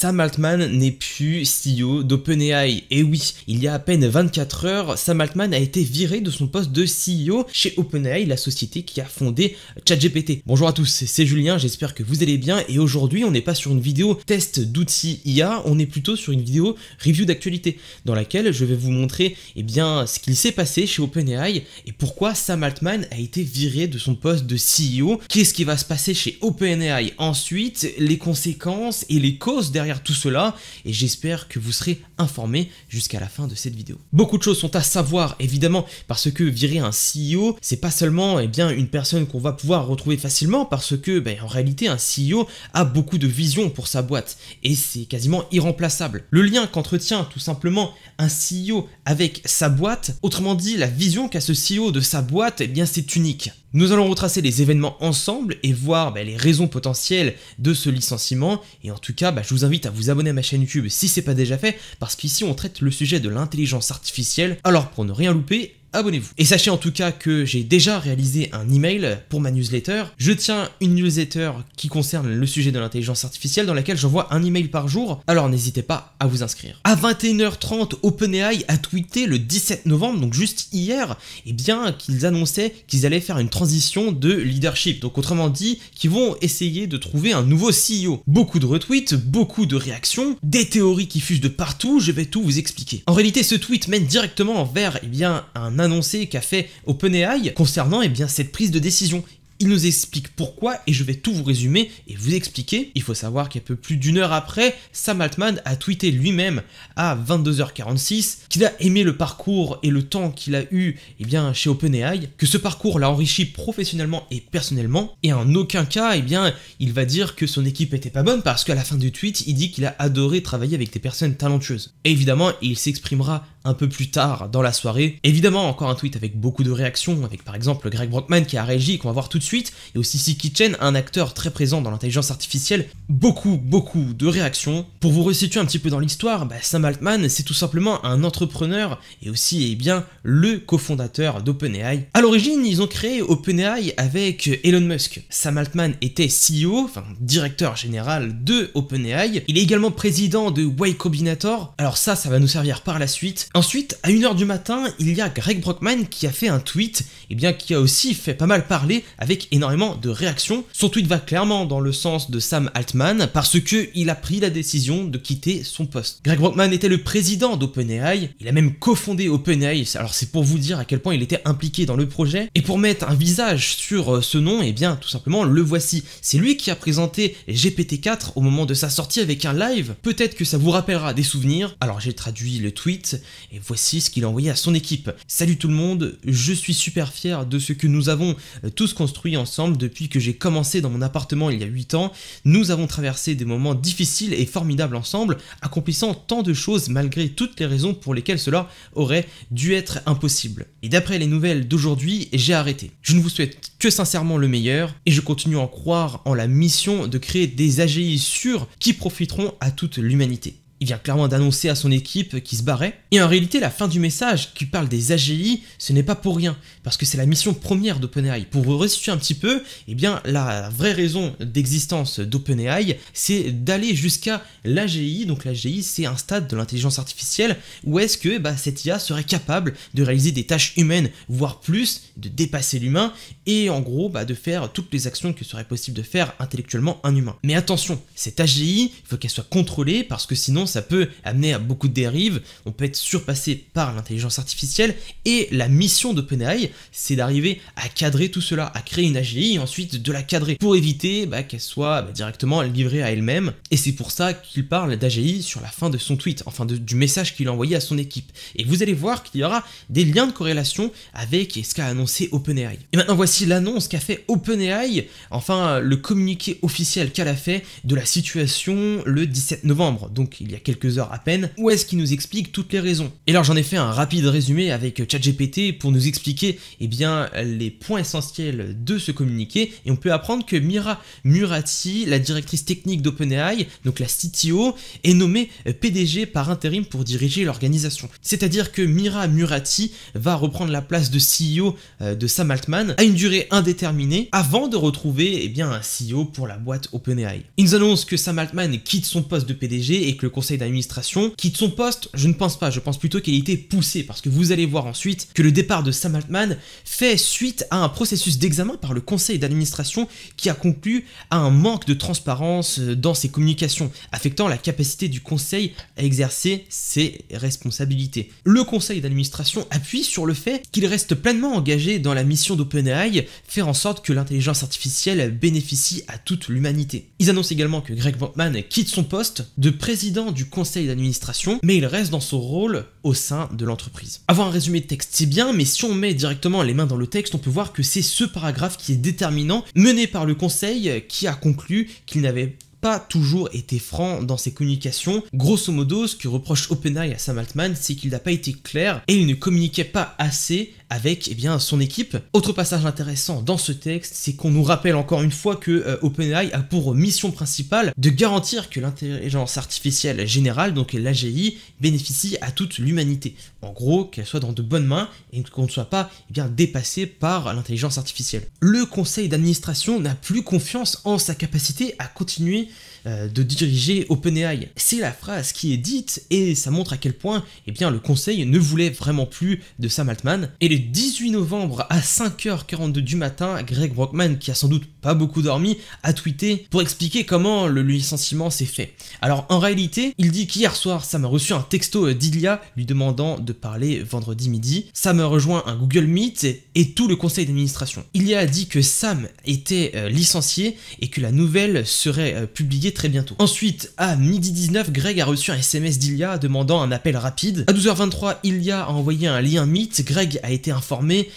Sam Altman n'est plus CEO d'OpenAI. Et oui, il y a à peine 24 heures, Sam Altman a été viré de son poste de CEO chez OpenAI, la société qui a fondé ChatGPT. Bonjour à tous, c'est Julien, j'espère que vous allez bien et aujourd'hui on n'est pas sur une vidéo test d'outils IA, on est plutôt sur une vidéo review d'actualité dans laquelle je vais vous montrer eh bien, ce qu'il s'est passé chez OpenAI et pourquoi Sam Altman a été viré de son poste de CEO, qu'est-ce qui va se passer chez OpenAI ensuite, les conséquences et les causes derrière tout cela et j'espère que vous serez informé jusqu'à la fin de cette vidéo. Beaucoup de choses sont à savoir évidemment parce que virer un CEO, c'est pas seulement eh bien, une personne qu'on va pouvoir retrouver facilement parce que ben, en réalité un CEO a beaucoup de vision pour sa boîte et c'est quasiment irremplaçable. Le lien qu'entretient tout simplement un CEO avec sa boîte, autrement dit la vision qu'a ce CEO de sa boîte, eh bien c'est unique. Nous allons retracer les événements ensemble et voir ben, les raisons potentielles de ce licenciement et en tout cas ben, je vous invite à vous abonner à ma chaîne YouTube si c'est pas déjà fait, parce qu'ici on traite le sujet de l'intelligence artificielle, alors pour ne rien louper, abonnez-vous. Et sachez en tout cas que j'ai déjà réalisé un email pour ma newsletter. Je tiens une newsletter qui concerne le sujet de l'intelligence artificielle dans laquelle j'envoie un email par jour, alors n'hésitez pas à vous inscrire. À 21h30, OpenAI a tweeté le 17 novembre, donc juste hier, eh bien qu'ils annonçaient qu'ils allaient faire une transition de leadership. Donc autrement dit, qu'ils vont essayer de trouver un nouveau CEO. Beaucoup de retweets, beaucoup de réactions, des théories qui fusent de partout, je vais tout vous expliquer. En réalité, ce tweet mène directement vers eh bien un annoncé qu'a fait OpenAI concernant eh bien, cette prise de décision. Il nous explique pourquoi et je vais tout vous résumer et vous expliquer. Il faut savoir qu'un peu plus d'une heure après, Sam Altman a tweeté lui-même à 22h46 qu'il a aimé le parcours et le temps qu'il a eu eh bien, chez OpenAI, que ce parcours l'a enrichi professionnellement et personnellement, et en aucun cas eh bien, il va dire que son équipe était pas bonne parce qu'à la fin du tweet, il dit qu'il a adoré travailler avec des personnes talentueuses. Et évidemment, il s'exprimera un peu plus tard dans la soirée. Évidemment, encore un tweet avec beaucoup de réactions, avec par exemple Greg Brockman qui a réagi, qu'on va voir tout de suite, et aussi Siki Chen, un acteur très présent dans l'intelligence artificielle. Beaucoup, beaucoup de réactions. Pour vous resituer un petit peu dans l'histoire, bah, Sam Altman, c'est tout simplement un entrepreneur et aussi, eh bien, le cofondateur d'OpenAI. À l'origine, ils ont créé OpenAI avec Elon Musk. Sam Altman était CEO, enfin directeur général de OpenAI. Il est également président de Y Combinator. Alors ça, ça va nous servir par la suite Ensuite, à 1h du matin, il y a Greg Brockman qui a fait un tweet, et eh bien qui a aussi fait pas mal parler avec énormément de réactions. Son tweet va clairement dans le sens de Sam Altman parce que il a pris la décision de quitter son poste. Greg Brockman était le président d'OpenAI, il a même cofondé OpenAI, alors c'est pour vous dire à quel point il était impliqué dans le projet. Et pour mettre un visage sur euh, ce nom, et eh bien tout simplement le voici. C'est lui qui a présenté GPT-4 au moment de sa sortie avec un live. Peut-être que ça vous rappellera des souvenirs. Alors j'ai traduit le tweet et voici ce qu'il a envoyé à son équipe. Salut tout le monde, je suis super fier de ce que nous avons euh, tous construit ensemble depuis que j'ai commencé dans mon appartement il y a 8 ans. Nous avons traversé des moments difficiles et formidables ensemble, accomplissant tant de choses malgré toutes les raisons pour lesquelles cela aurait dû être impossible. Et d'après les nouvelles d'aujourd'hui, j'ai arrêté. Je ne vous souhaite que sincèrement le meilleur et je continue à croire en la mission de créer des AGI sûrs qui profiteront à toute l'humanité. Il vient clairement d'annoncer à son équipe qu'il se barrait. Et en réalité, la fin du message qui parle des AGI, ce n'est pas pour rien, parce que c'est la mission première d'OpenAI. Pour restituer un petit peu, eh bien, la vraie raison d'existence d'OpenAI, c'est d'aller jusqu'à l'AGI. Donc l'AGI, c'est un stade de l'intelligence artificielle où est-ce que eh ben, cette IA serait capable de réaliser des tâches humaines, voire plus, de dépasser l'humain, et en gros, bah, de faire toutes les actions que serait possible de faire intellectuellement un humain. Mais attention, cette AGI, il faut qu'elle soit contrôlée, parce que sinon, ça peut amener à beaucoup de dérives, on peut être surpassé par l'intelligence artificielle, et la mission d'OpenAI, c'est d'arriver à cadrer tout cela, à créer une AGI, et ensuite de la cadrer, pour éviter bah, qu'elle soit bah, directement livrée à elle-même, et c'est pour ça qu'il parle d'AGI sur la fin de son tweet, enfin du message qu'il a envoyé à son équipe, et vous allez voir qu'il y aura des liens de corrélation avec ce qu'a annoncé OpenAI. Et maintenant voici l'annonce qu'a fait OpenAI, enfin le communiqué officiel qu'elle a fait de la situation le 17 novembre, donc il y a quelques heures à peine, où est-ce qu'il nous explique toutes les raisons. Et alors j'en ai fait un rapide résumé avec ChatGPT pour nous expliquer eh bien, les points essentiels de ce communiqué, et on peut apprendre que Mira Murati, la directrice technique d'OpenAI, donc la CTO, est nommée PDG par intérim pour diriger l'organisation. C'est-à-dire que Mira Murati va reprendre la place de CEO euh, de Sam Altman à une durée indéterminée avant de retrouver eh bien, un CEO pour la boîte OpenAI. Ils annoncent que Sam Altman quitte son poste de PDG et que le conseil d'administration, quitte son poste Je ne pense pas, je pense plutôt qu'elle a été poussé parce que vous allez voir ensuite que le départ de Sam Altman fait suite à un processus d'examen par le conseil d'administration qui a conclu à un manque de transparence euh, dans ses communications, affectant la capacité du conseil à exercer ses responsabilités. Le conseil d'administration appuie sur le fait qu'il reste pleinement engagé dans la mission d'OpenAI, faire en sorte que l'intelligence artificielle bénéficie à toute l'humanité. Ils annoncent également que Greg Bankman quitte son poste de président du conseil d'administration, mais il reste dans son rôle au sein de l'entreprise. Avoir un résumé de texte, c'est bien, mais si on met directement les mains dans le texte, on peut voir que c'est ce paragraphe qui est déterminant, mené par le conseil, qui a conclu qu'il n'avait pas toujours été franc dans ses communications. Grosso modo, ce que reproche OpenAI à Sam Altman, c'est qu'il n'a pas été clair et il ne communiquait pas assez avec eh bien, son équipe. Autre passage intéressant dans ce texte, c'est qu'on nous rappelle encore une fois que euh, OpenAI a pour mission principale de garantir que l'intelligence artificielle générale, donc l'AGI, bénéficie à toute l'humanité. En gros, qu'elle soit dans de bonnes mains et qu'on ne soit pas eh bien, dépassé par l'intelligence artificielle. Le conseil d'administration n'a plus confiance en sa capacité à continuer euh, de diriger OpenAI. C'est la phrase qui est dite et ça montre à quel point eh bien, le conseil ne voulait vraiment plus de Sam Altman et 18 novembre à 5h42 du matin, Greg Brockman, qui a sans doute pas beaucoup dormi, a tweeté pour expliquer comment le licenciement s'est fait. Alors en réalité, il dit qu'hier soir, Sam a reçu un texto euh, d'Ilia lui demandant de parler vendredi midi. Sam a rejoint un Google Meet et, tout le conseil d'administration. Ilia a dit que Sam était euh, licencié et que la nouvelle serait euh, publiée très bientôt. Ensuite, à midi 19, Greg a reçu un SMS d'Ilia demandant un appel rapide. À 12h23, Ilia a envoyé un lien Meet. Greg a été informé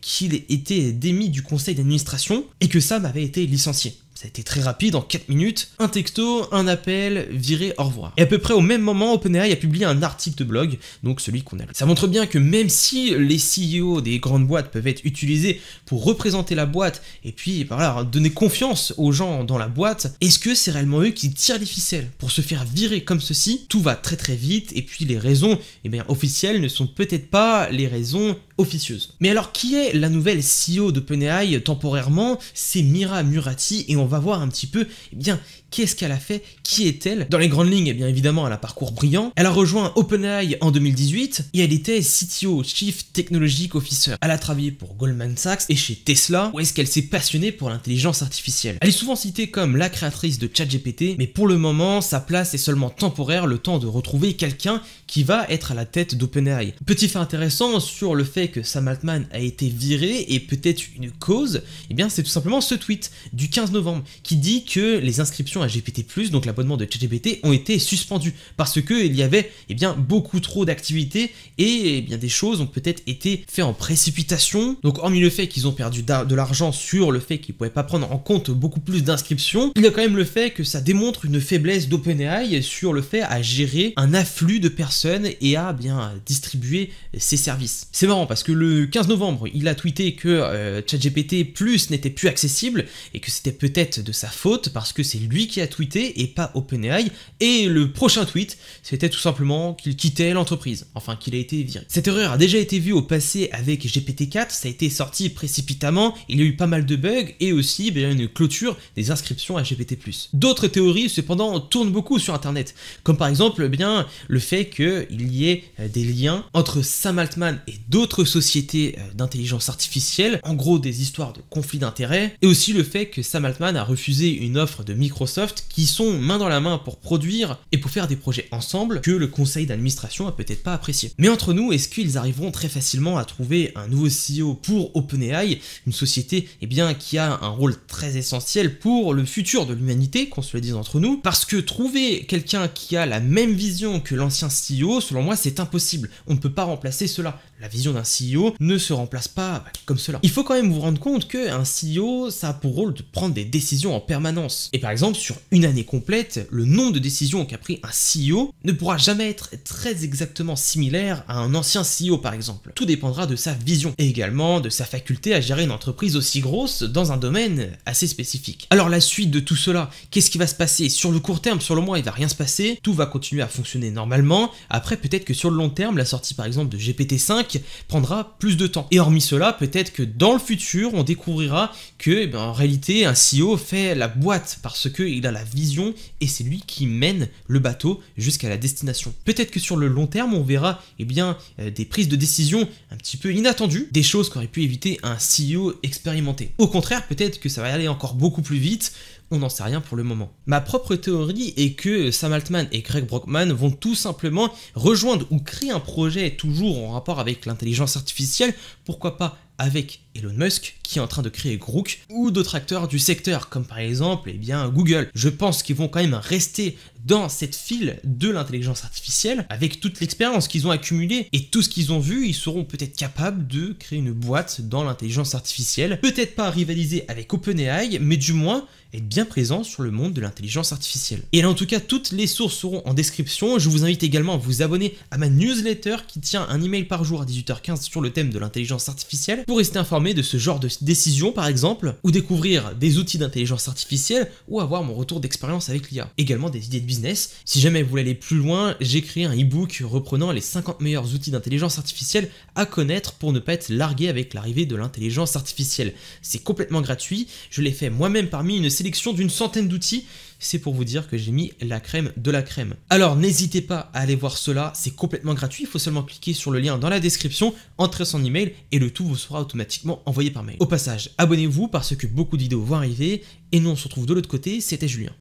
qu'il était démis du conseil d'administration et que Sam avait été licencié. Ça a été très rapide, en 4 minutes, un texto, un appel, viré, au revoir. Et à peu près au même moment, OpenAI a publié un article de blog, donc celui qu'on a lu. Ça montre bien que même si les CEO des grandes boîtes peuvent être utilisés pour représenter la boîte et puis par là donner confiance aux gens dans la boîte, est-ce que c'est réellement eux qui tirent les ficelles pour se faire virer comme ceci Tout va très très vite et puis les raisons eh bien, officielles ne sont peut-être pas les raisons officieuse. Mais alors qui est la nouvelle CEO d'OpenAI temporairement C'est Mira Murati et on va voir un petit peu eh bien, Qu'est-ce qu'elle a fait Qui est-elle Dans les grandes lignes, eh bien évidemment, elle a un parcours brillant. Elle a rejoint OpenAI en 2018 et elle était CTO, Chief Technologic Officer. Elle a travaillé pour Goldman Sachs et chez Tesla, où est-ce qu'elle s'est passionnée pour l'intelligence artificielle. Elle est souvent citée comme la créatrice de ChatGPT, mais pour le moment, sa place est seulement temporaire, le temps de retrouver quelqu'un qui va être à la tête d'OpenAI. Petit fait intéressant sur le fait que Sam Altman a été viré et peut-être une cause, eh bien c'est tout simplement ce tweet du 15 novembre qui dit que les inscriptions à GPT+, donc l'abonnement de ChatGPT, ont été suspendus parce que il y avait eh bien, beaucoup trop d'activités et eh bien, des choses ont peut-être été faites en précipitation. Donc hormis le fait qu'ils ont perdu de l'argent sur le fait qu'ils ne pouvaient pas prendre en compte beaucoup plus d'inscriptions, il y a quand même le fait que ça démontre une faiblesse d'OpenAI sur le fait à gérer un afflux de personnes et à bien distribuer ses services. C'est marrant parce que le 15 novembre, il a tweeté que ChatGPT euh, Plus n'était plus accessible et que c'était peut-être de sa faute parce que c'est lui qui a tweeté et pas OpenAI. Et le prochain tweet, c'était tout simplement qu'il quittait l'entreprise, enfin qu'il a été viré. Cette erreur a déjà été vue au passé avec GPT-4, ça a été sorti précipitamment, il y a eu pas mal de bugs et aussi bien, une clôture des inscriptions à GPT+. D'autres théories cependant tournent beaucoup sur internet, comme par exemple eh bien, le fait qu'il y ait euh, des liens entre Sam Altman et d'autres sociétés euh, d'intelligence artificielle, en gros des histoires de conflits d'intérêts, et aussi le fait que Sam Altman a refusé une offre de Microsoft qui sont main dans la main pour produire et pour faire des projets ensemble que le conseil d'administration a peut-être pas apprécié. Mais entre nous, est-ce qu'ils arriveront très facilement à trouver un nouveau CEO pour OpenAI, une société eh bien, qui a un rôle très essentiel pour le futur de l'humanité, qu'on se le dise entre nous, parce que trouver quelqu'un qui a la même vision que l'ancien CEO, selon moi, c'est impossible. On ne peut pas remplacer cela. La vision d'un CEO ne se remplace pas comme cela. Il faut quand même vous rendre compte qu'un CEO, ça a pour rôle de prendre des décisions en permanence. Et par exemple, sur une année complète, le nombre de décisions qu'a pris un CEO ne pourra jamais être très exactement similaire à un ancien CEO par exemple. Tout dépendra de sa vision et également de sa faculté à gérer une entreprise aussi grosse dans un domaine assez spécifique. Alors la suite de tout cela, qu'est-ce qui va se passer Sur le court terme, sur le mois, il va rien se passer, tout va continuer à fonctionner normalement. Après peut-être que sur le long terme, la sortie par exemple de GPT-5 prendra plus de temps. Et hormis cela, peut-être que dans le futur, on découvrira que eh ben, en réalité un CEO fait la boîte parce que il a la vision et c'est lui qui mène le bateau jusqu'à la destination. Peut-être que sur le long terme, on verra eh bien, euh, des prises de décision un petit peu inattendues, des choses qu'aurait pu éviter un CEO expérimenté. Au contraire, peut-être que ça va aller encore beaucoup plus vite, on n'en sait rien pour le moment. Ma propre théorie est que Sam Altman et Greg Brockman vont tout simplement rejoindre ou créer un projet toujours en rapport avec l'intelligence artificielle, pourquoi pas avec Elon Musk qui est en train de créer Grook ou d'autres acteurs du secteur comme par exemple eh bien, Google. Je pense qu'ils vont quand même rester dans cette file de l'intelligence artificielle avec toute l'expérience qu'ils ont accumulée et tout ce qu'ils ont vu, ils seront peut-être capables de créer une boîte dans l'intelligence artificielle, peut-être pas rivaliser avec OpenAI, mais du moins être bien présent sur le monde de l'intelligence artificielle. Et là en tout cas, toutes les sources seront en description. Je vous invite également à vous abonner à ma newsletter qui tient un email par jour à 18h15 sur le thème de l'intelligence artificielle. Pour rester informé de ce genre de décision par exemple, ou découvrir des outils d'intelligence artificielle, ou avoir mon retour d'expérience avec l'IA. Également des idées de business. Si jamais vous voulez aller plus loin, j'ai un e-book reprenant les 50 meilleurs outils d'intelligence artificielle à connaître pour ne pas être largué avec l'arrivée de l'intelligence artificielle. C'est complètement gratuit, je l'ai fait moi-même parmi une sélection d'une centaine d'outils c'est pour vous dire que j'ai mis la crème de la crème. Alors n'hésitez pas à aller voir cela, c'est complètement gratuit, il faut seulement cliquer sur le lien dans la description, entrer son email et le tout vous sera automatiquement envoyé par mail. Au passage, abonnez-vous parce que beaucoup de vidéos vont arriver et nous on se retrouve de l'autre côté, c'était Julien.